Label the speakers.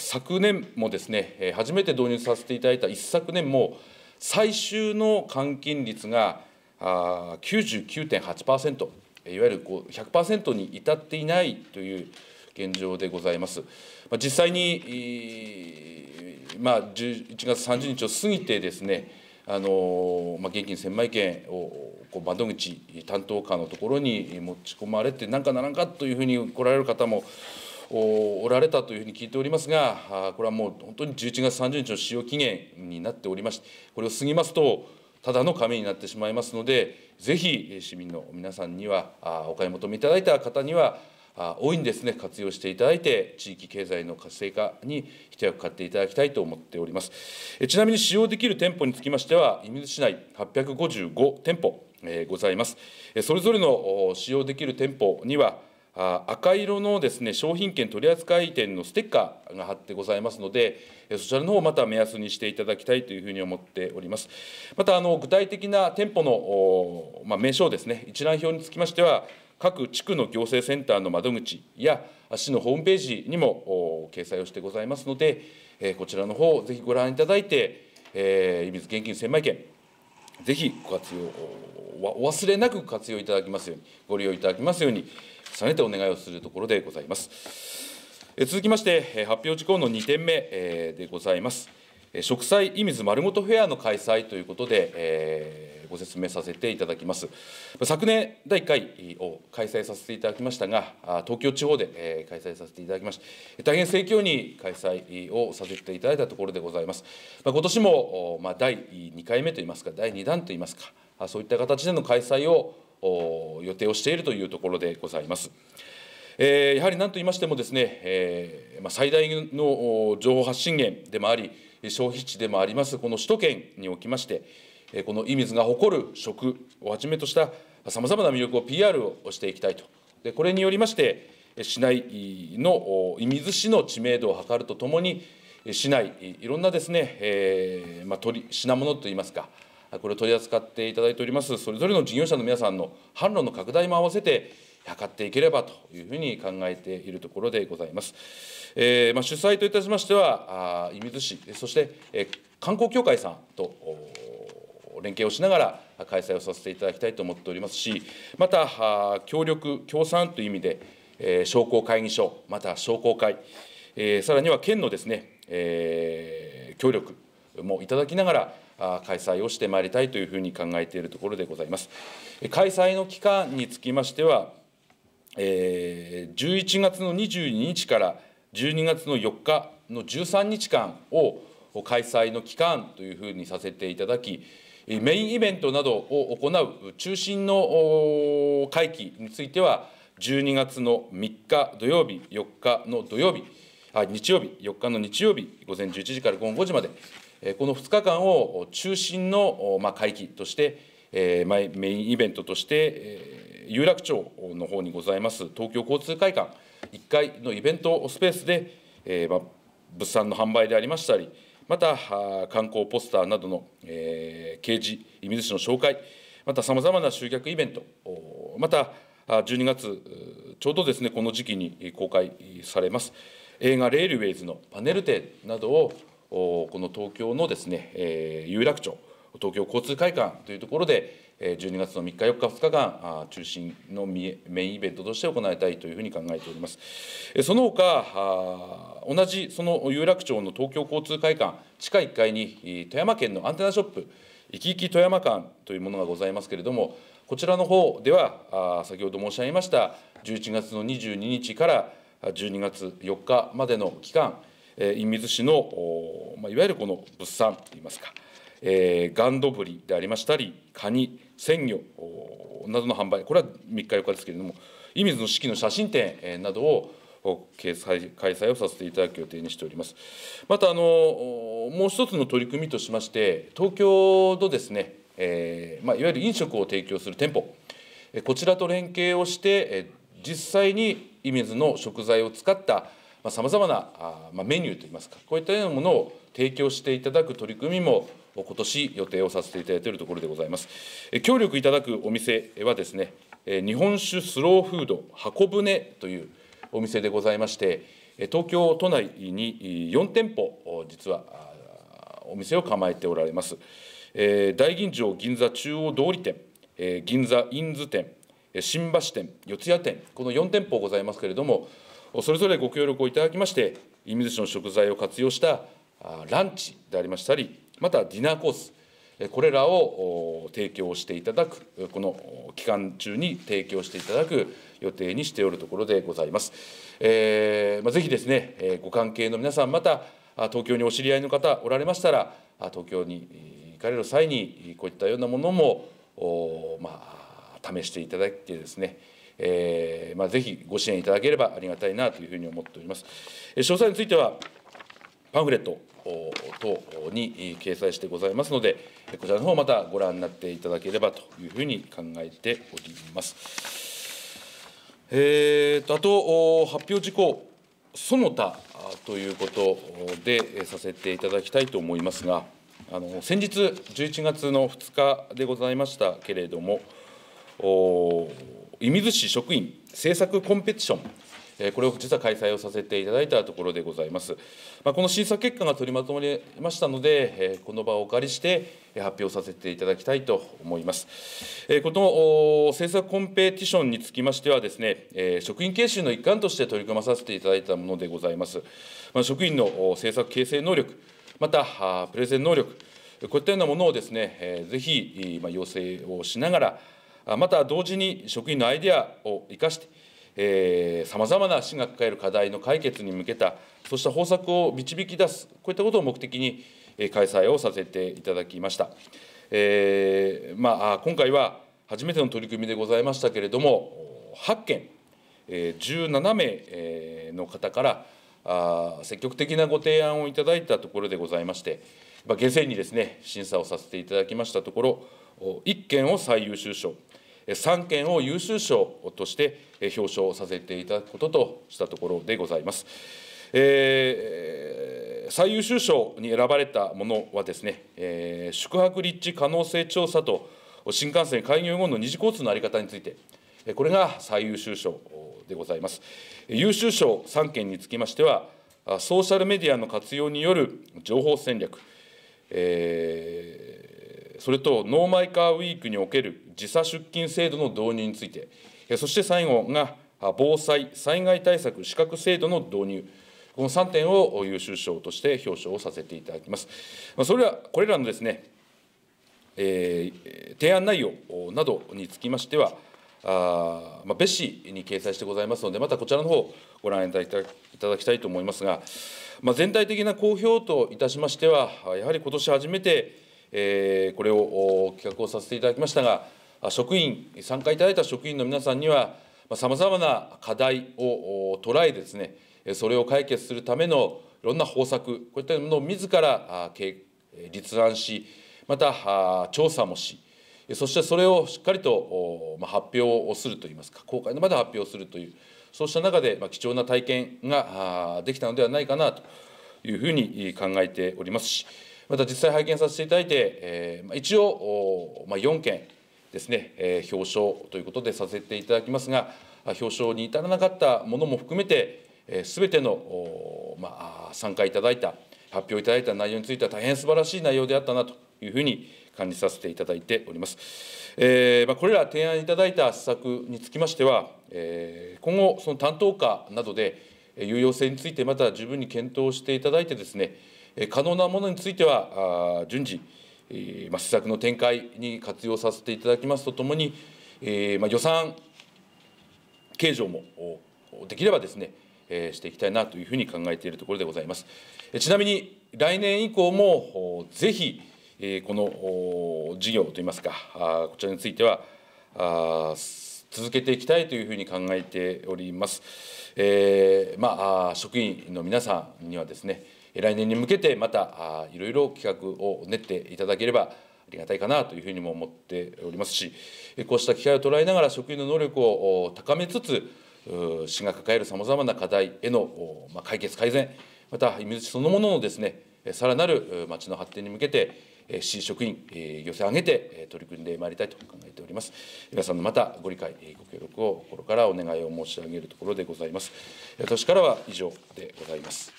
Speaker 1: 昨年もですね初めて導入させていただいた一昨年も最終の換金率が99.8%いわゆる100%に至っていないという現状でございます。実際に、まあ、11月30日を過ぎてですね、あのまあ、現金千枚券をこう窓口担当課のところに持ち込まれて、なんかならんかというふうに来られる方もおられたというふうに聞いておりますが、これはもう本当に11月30日の使用期限になっておりまして、これを過ぎますと、ただの紙になってしまいますので、ぜひ市民の皆さんには、お買い求めいただいた方には、大いにですね活用していただいて、地域経済の活性化に一役買っていただきたいと思っております。ちなみに使用できる店舗につきましては、射水市内855店舗ございます。それぞれの使用できる店舗には、赤色のですね商品券取扱店のステッカーが貼ってございますのでそちらの方をまた目安にしていただきたいというふうに思っておりますまたあの具体的な店舗の、まあ、名称ですね一覧表につきましては各地区の行政センターの窓口や市のホームページにも掲載をしてございますのでこちらの方をぜひご覧いただいて、えー、水現金1000万ぜひご活用お忘れなく活用いただきますようにご利用いただきますように重ねてお願いをするところでございます続きまして発表事項の2点目でございます植栽いみずまごとフェアの開催ということで、えーご説明させていただきます。昨年第1回を開催させていただきましたが、東京地方で開催させていただきまして、大変盛況に開催をさせていただいたところでございます。今年も第2回目といいますか、第2弾といいますか、そういった形での開催を予定をしているというところでございます。えやはり何と言いましてもですね、えま最大の情報発信源でもあり消費地でもありますこの首都圏におきましてこの伊水が誇る食をはじめとしたさまざまな魅力を PR をしていきたいと。でこれによりまして市内の射水市の知名度を図るとともに市内いろんなですね、えー、まあ、取り品物といいますかこれを取り扱っていただいておりますそれぞれの事業者の皆さんの販路の拡大も合わせて図っていければというふうに考えているところでございます。えー、まあ、主催といたしましては射水市そして、えー、観光協会さんと連携をしながら開催をさせていただきたいと思っておりますし、また、協力、協賛という意味で、商工会議所、また商工会、さらには県のですね、協力もいただきながら、開催をしてまいりたいというふうに考えているところでございます。開催の期間につきましては、11月の22日から12月の4日の13日間を開催の期間というふうにさせていただき、メインイベントなどを行う中心の会期については、12月の3日土曜日、4日の土曜日、あ日曜日、4日の日曜日、午前11時から午後5時まで、この2日間を中心の会期として、メインイベントとして、有楽町の方にございます東京交通会館1階のイベントスペースで、物産の販売でありましたり、また観光ポスターなどの、え掲示、水市の紹介、またさまざまな集客イベント、また12月、ちょうどですねこの時期に公開されます映画「レールウェイズ」のパネル展などをこの東京のですね、え有楽町東京交通会館というところで12月の3日、4日、2日が中心のメインイベントとして行いたいというふうに考えております。その他、同じその有楽町の東京交通会館、地下1階に富山県のアンテナショップ、いきいき富山館というものがございますけれども、こちらの方では、先ほど申し上げました、11月の22日から12月4日までの期間、隠水市の、まあ、いわゆるこの物産といいますか、えー、ガンドブリでありましたり、カニ、鮮魚などの販売これは3日4日ですけれども射水の四季の写真展などを開催をさせていただく予定にしております。またあのもう一つの取り組みとしまして東京のですね、えー、まあ、いわゆる飲食を提供する店舗こちらと連携をして実際に射水の食材を使ったさまざ、まなあ、まメニューといいますかこういったようなものを提供していただく取り組みも今年予定をさせていただいているところでございます。協力いただくお店はですね、日本酒スローフード箱舟というお店でございまして、東京都内に4店舗、実はお店を構えておられます。大吟醸銀座中央通り店、銀座印図店、新橋店、四谷店、この4店舗ございますけれども、それぞれご協力をいただきまして、射水市の食材を活用したランチでありましたり、またディナーコース、これらを提供していただく、この期間中に提供していただく予定にしておるところでございます。えー、まあ、ぜひですね、ご関係の皆さん、また東京にお知り合いの方おられましたら、東京に行かれる際に、こういったようなものも、まあ、試していただいてですね、えーまあ、ぜひご支援いただければありがたいなというふうに思っております。詳細についてはパンフレット等に掲載してございますので、こちらの方またご覧になっていただければというふうに考えております。えーと、あと発表事項その他ということでさせていただきたいと思いますがあの先日11月の2日でございましたけれども射水市職員政策コンペティションこれを実は開催をさせていただいたところでございます。まあ、この審査結果が取りまとめましたので、この場をお借りして発表させていただきたいと思います。この政策コンペティションにつきましてはですね、職員研修の一環として取り組まさせていただいたものでございます。まあ、職員の政策形成能力、またプレゼン能力、こういったようなものをですね、ぜひ要請をしながら、また同時に職員のアイデアを生かして、さまざまな市が抱える課題の解決に向けた、そうした方策を導き出す、こういったことを目的に、開催をさせていただきました。えー、まあ、今回は初めての取り組みでございましたけれども、8件、17名の方から積極的なご提案をいただいたところでございまして、現在にですね審査をさせていただきましたところ、1件を最優秀賞。3件を優秀賞として表彰させていただくこととしたところでございます。えー、最優秀賞に選ばれたものはですね、えー、宿泊立地可能性調査と新幹線開業後の二次交通の在り方について、これが最優秀賞でございます。優秀賞3件につきましては、ソーシャルメディアの活用による情報戦略、えーそれとノーマイカーウィークにおける時差出勤制度の導入について、そして最後が防災・災害対策資格制度の導入、この3点を優秀賞として表彰をさせていただきます。それはこれらのですね、え提案内容などにつきましては、あまあ、別紙に掲載してございますので、またこちらの方ご覧いただきたいと思いますが、まあ、全体的な公表といたしましては、やはり今年初めて、えこれを企画をさせていただきましたが、職員、参加いただいた職員の皆さんには、さまざまな課題を捉えですね、それを解決するためのいろんな方策、こういったものを自ら立案し、また調査もし、そしてそれをしっかりと発表をするといいますか、公開の場で発表するという、そうした中で貴重な体験ができたのではないかなというふうに考えておりますし、また実際拝見させていただいて、えー、一応、まあ、4件ですね、えー、表彰ということでさせていただきますが表彰に至らなかったものも含めてすべ、えー、ての、まあ、参加いただいた発表いただいた内容については大変素晴らしい内容であったなというふうに感じさせていただいております。えーまあ、これら提案いただいた施策につきましては、えー、今後、その担当課などで有用性についてまた十分に検討していただいてですね、可能なものについては、順次、施策の展開に活用させていただきますとともに、予算計上もできればですね、していきたいなというふうに考えているところでございます。ちなみに来年以降もぜひこの事業といいますか、こちらについては、続けていきたいというふうに考えております。えー、まあ、職員の皆さんにはですね、来年に向けてまたいろいろ企画を練っていただければありがたいかなというふうにも思っておりますしこうした機会を捉えながら職員の能力を高めつつ市が抱えるさまざまな課題への解決改善また水市そのもののですねさらなる町の発展に向けて市職員、行政を挙げて取り組んでまいりたいと考えております。皆さんのまたご理解、ご協力を心からお願いを申し上げるところでございます。私からは以上でございます。